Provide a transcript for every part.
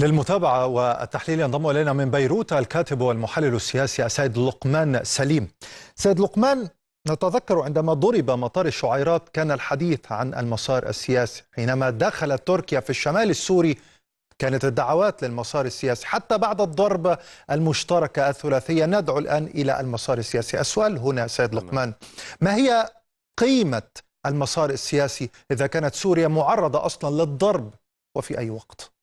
للمتابعة والتحليل ينضم إلينا من بيروت الكاتب والمحلل السياسي سيد لقمان سليم سيد لقمان نتذكر عندما ضرب مطار الشعيرات كان الحديث عن المسار السياسي حينما دخلت تركيا في الشمال السوري كانت الدعوات للمسار السياسي حتى بعد الضربة المشتركة الثلاثية ندعو الآن إلى المسار السياسي السؤال هنا سيد نعم. لقمان ما هي قيمة المسار السياسي إذا كانت سوريا معرضة أصلا للضرب وفي أي وقت؟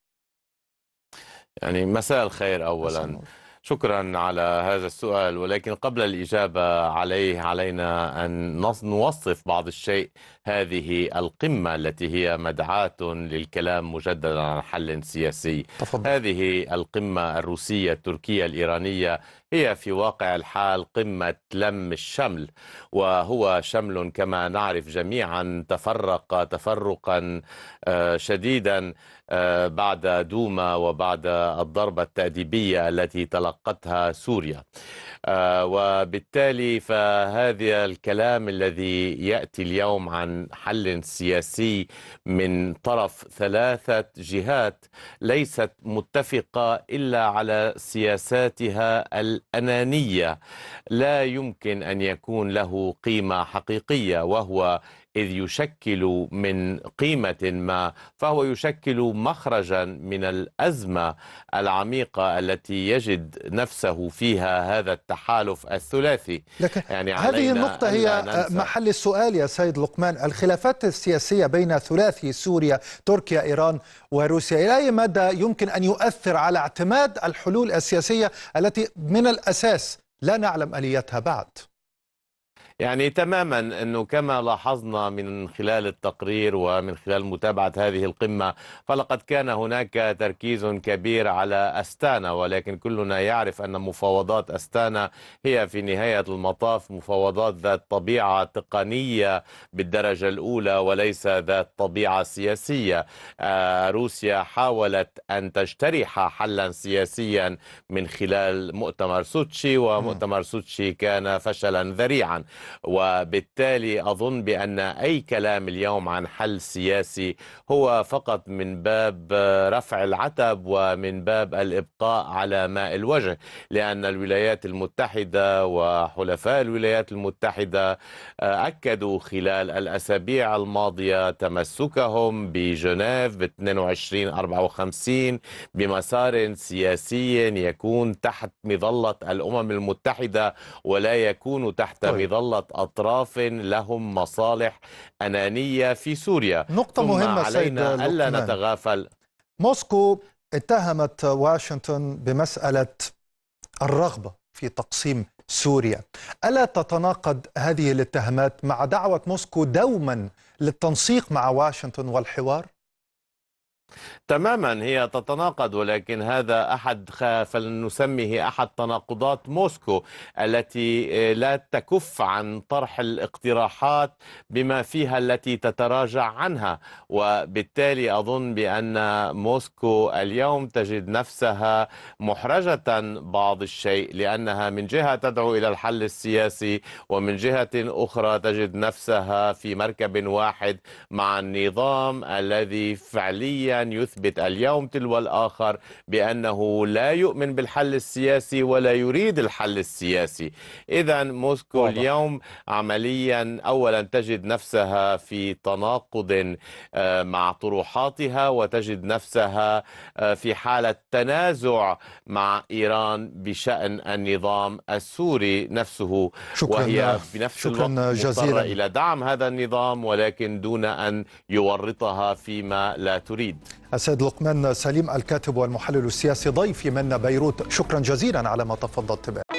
يعني مساء الخير أولا شكرا على هذا السؤال ولكن قبل الإجابة عليه علينا أن نوصف بعض الشيء هذه القمة التي هي مدعاة للكلام مجددا عن حل سياسي تفضل. هذه القمة الروسية التركية الإيرانية هي في واقع الحال قمة لم الشمل وهو شمل كما نعرف جميعا تفرق تفرقا آه، شديدا آه، بعد دوما وبعد الضربة التأديبية التي تلقتها سوريا آه، وبالتالي فهذا الكلام الذي يأتي اليوم عن حل سياسي من طرف ثلاثة جهات ليست متفقة إلا على سياساتها ال الأنانية لا يمكن أن يكون له قيمة حقيقية وهو إذ يشكل من قيمة ما فهو يشكل مخرجا من الأزمة العميقة التي يجد نفسه فيها هذا التحالف الثلاثي يعني هذه النقطة هي آه، محل السؤال يا سيد لقمان الخلافات السياسية بين ثلاثي سوريا تركيا إيران وروسيا إلى أي مدى يمكن أن يؤثر على اعتماد الحلول السياسية التي من الأساس لا نعلم آليتها بعد يعني تماما أنه كما لاحظنا من خلال التقرير ومن خلال متابعة هذه القمة فلقد كان هناك تركيز كبير على أستانا ولكن كلنا يعرف أن مفاوضات أستانا هي في نهاية المطاف مفاوضات ذات طبيعة تقنية بالدرجة الأولى وليس ذات طبيعة سياسية آه، روسيا حاولت أن تجترح حلا سياسيا من خلال مؤتمر سوتشي ومؤتمر سوتشي كان فشلا ذريعا وبالتالي أظن بأن أي كلام اليوم عن حل سياسي هو فقط من باب رفع العتب ومن باب الإبقاء على ماء الوجه لأن الولايات المتحدة وحلفاء الولايات المتحدة آه، أكدوا خلال الأسابيع الماضية تمسكهم بجنيف ب 2254 بمسار سياسي يكون تحت مظلة الأمم المتحدة ولا يكون تحت طيب. مظلة عضلة أطراف لهم مصالح أنانية في سوريا نقطة مهمة علينا سيد ألا نتغافل موسكو اتهمت واشنطن بمسألة الرغبة في تقسيم سوريا ألا تتناقض هذه الاتهامات مع دعوة موسكو دوما للتنسيق مع واشنطن والحوار؟ تماما هي تتناقض ولكن هذا احد فلنسميه احد تناقضات موسكو التي آه، لا تكف عن طرح الاقتراحات بما فيها التي تتراجع عنها وبالتالي اظن بان موسكو اليوم تجد نفسها محرجه بعض الشيء لانها من جهه تدعو الى الحل السياسي ومن جهه اخرى تجد نفسها في مركب واحد مع النظام الذي فعليا كان يثبت اليوم تلو الآخر بأنه لا يؤمن بالحل السياسي ولا يريد الحل السياسي إذا موسكو واضح. اليوم عمليا أولا تجد نفسها في تناقض آه، مع طروحاتها وتجد نفسها آه، في حالة تنازع مع إيران بشأن النظام السوري نفسه شكرا وهي بنفس شكرا الوقت جزيلا إلى دعم هذا النظام ولكن دون أن يورطها فيما لا تريد السيد لقمان سليم الكاتب والمحلل السياسي ضيفي من بيروت شكرا جزيلا على ما تفضلت به